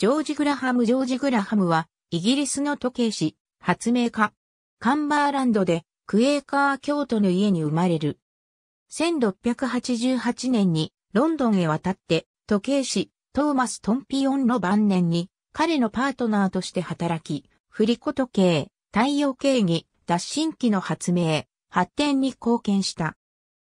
ジョージ・グラハム・ジョージ・グラハムは、イギリスの時計師、発明家。カンバーランドで、クエーカー教徒の家に生まれる。1688年に、ロンドンへ渡って、時計師、トーマス・トンピオンの晩年に、彼のパートナーとして働き、振り子時計、太陽計儀、脱進機の発明、発展に貢献した。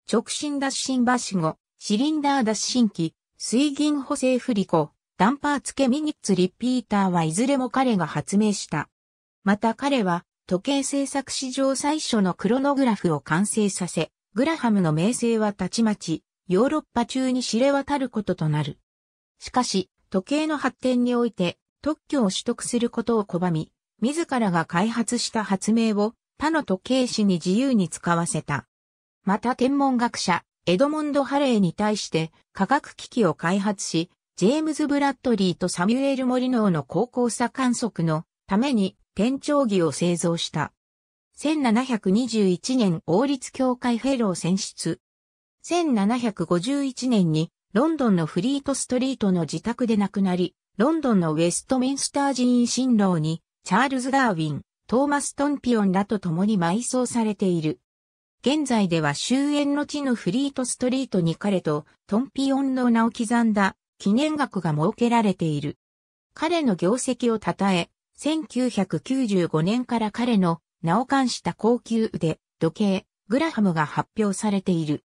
直進脱進橋後、シリンダー脱進機、水銀補正振り子、ダンパー付けミニッツリピーターはいずれも彼が発明した。また彼は時計制作史上最初のクロノグラフを完成させ、グラハムの名声はたちまちヨーロッパ中に知れ渡ることとなる。しかし、時計の発展において特許を取得することを拒み、自らが開発した発明を他の時計師に自由に使わせた。また天文学者、エドモンド・ハレーに対して科学機器を開発し、ジェームズ・ブラッドリーとサミュエル・モリノーの高校差観測のために天頂儀を製造した。1721年王立協会フェロー選出。1751年にロンドンのフリートストリートの自宅で亡くなり、ロンドンのウェストミンスター寺院新郎にチャールズ・ダーウィン、トーマス・トンピオンらと共に埋葬されている。現在では終焉の地のフリートストリートに彼とトンピオンの名を刻んだ記念額が設けられている。彼の業績を称え、1995年から彼の名を冠した高級腕、時計、グラハムが発表されている。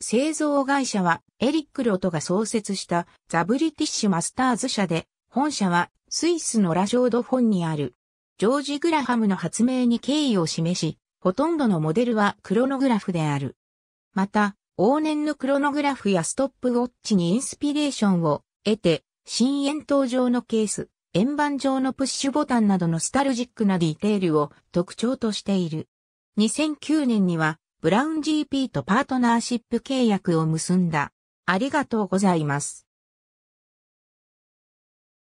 製造会社はエリック・ロトが創設したザ・ブリティッシュ・マスターズ社で、本社はスイスのラジョード・フォンにある。ジョージ・グラハムの発明に敬意を示し、ほとんどのモデルはクロノグラフである。また、往年のクロノグラフやストップウォッチにインスピレーションを得て、新円筒状のケース、円盤状のプッシュボタンなどのスタルジックなディテールを特徴としている。2009年には、ブラウン GP とパートナーシップ契約を結んだ。ありがとうございます。